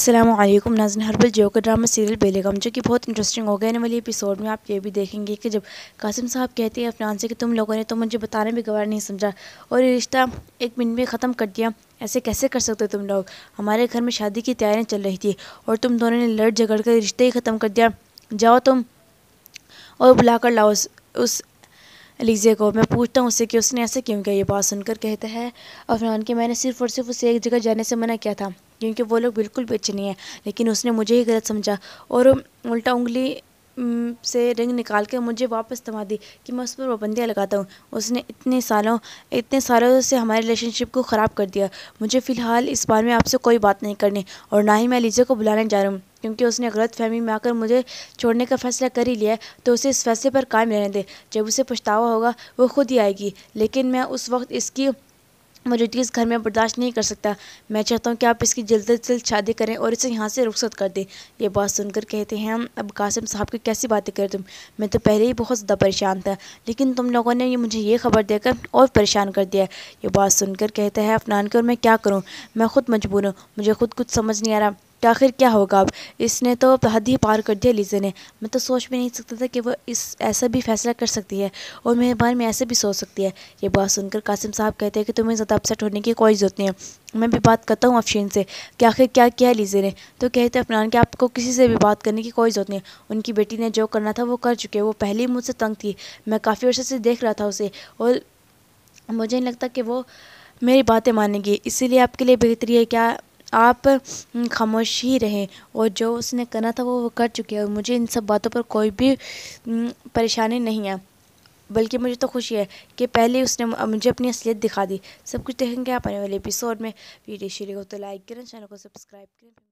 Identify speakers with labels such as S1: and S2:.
S1: Aslam नाजन herbal जो का drama serial बेलेगम जो कि बहुत इंटरेस्टिंग हो गया वाली एपिसोड में आप ये भी देखेंगे कि जब कासिम साहब कहते हैं अफनान से कि तुम लोगों ने तो मुझे बताने में गवार नहीं समझा और ये रिश्ता एक मिनट में ख़त्म कर दिया ऐसे कैसे कर सकते हो तुम लोग हमारे घर में शादी की तैयारियाँ चल रही थी और तुम दोनों ने लड़ झगड़ कर रिश्ते ही ख़त्म कर दिया जाओ तुम और बुला कर लाओ उस, उस एलिजे को मैं पूछता हूँ उससे कि उसने ऐसे क्यों किया ये बात सुनकर कहता है अफनान कि मैंने सिर्फ़ और सिर्फ उसे एक जगह जाने से मना किया था क्योंकि वो लोग बिल्कुल भी अच्छे नहीं हैं लेकिन उसने मुझे ही गलत समझा और उल्टा उंगली से रिंग निकाल कर मुझे वापस थमा दी कि मैं उस पर पाबंदियाँ लगाता हूँ उसने इतने सालों इतने सालों से हमारे रिलेशनशिप को ख़राब कर दिया मुझे फ़िलहाल इस बारे में आपसे कोई बात नहीं करनी और ना ही मैं लीजे को बुलाने जा रहा हूँ क्योंकि उसने गलत फहमी में आकर मुझे छोड़ने का फैसला कर ही लिया तो उसे इस फैसले पर कायम रहने दे जब उसे पछतावा होगा वो खुद ही आएगी लेकिन मैं उस वक्त इसकी वो इस घर में बर्दाश्त नहीं कर सकता मैं चाहता हूँ कि आप इसकी जल्द से जल्द शादी करें और इसे यहाँ से रुखसत कर दें ये बात सुनकर कहते हैं हम अब कासिम साहब की कैसी बातें करें तुम मैं तो पहले ही बहुत ज़्यादा परेशान था लेकिन तुम लोगों ने ये मुझे ये खबर देकर और परेशान कर दिया ये बात सुनकर कहता है अफनान की और मैं क्या करूँ मैं खुद मजबूर हूँ मुझे खुद कुछ समझ नहीं आ रहा तो आखिर क्या होगा अब इसने तो हद ही पार कर दिया लीजे ने मैं तो सोच भी नहीं सकता था कि वो इस ऐसा भी फैसला कर सकती है और मेरे बारे में ऐसे भी सोच सकती है ये बात सुनकर कासिम साहब कहते हैं कि तुम्हें ज़्यादा अपसेट होने की कोई ज़रूरत नहीं है मैं भी बात करता हूँ अफशीन से कि आखिर क्या किया लीज़े ने तो कहते हैं अफनान कि आपको किसी से भी बात करने की कोई ज़रूरत नहीं है उनकी बेटी ने जो करना था वो कर चुके वो पहले ही मुझसे तंग थी मैं काफ़ी अर्से से देख रहा था उसे और मुझे नहीं लगता कि वो मेरी बातें मानेगी इसीलिए आपके लिए बेहतरी है क्या आप खामोश ही रहें और जो उसने करना था वो वो कर चुके हैं और मुझे इन सब बातों पर कोई भी परेशानी नहीं है बल्कि मुझे तो खुशी है कि पहले उसने मुझे अपनी असलियत दिखा दी सब कुछ देखेंगे आप आने वाले एपिसोड में वीडियो शेयर को तो लाइक करें चैनल को सब्सक्राइब करें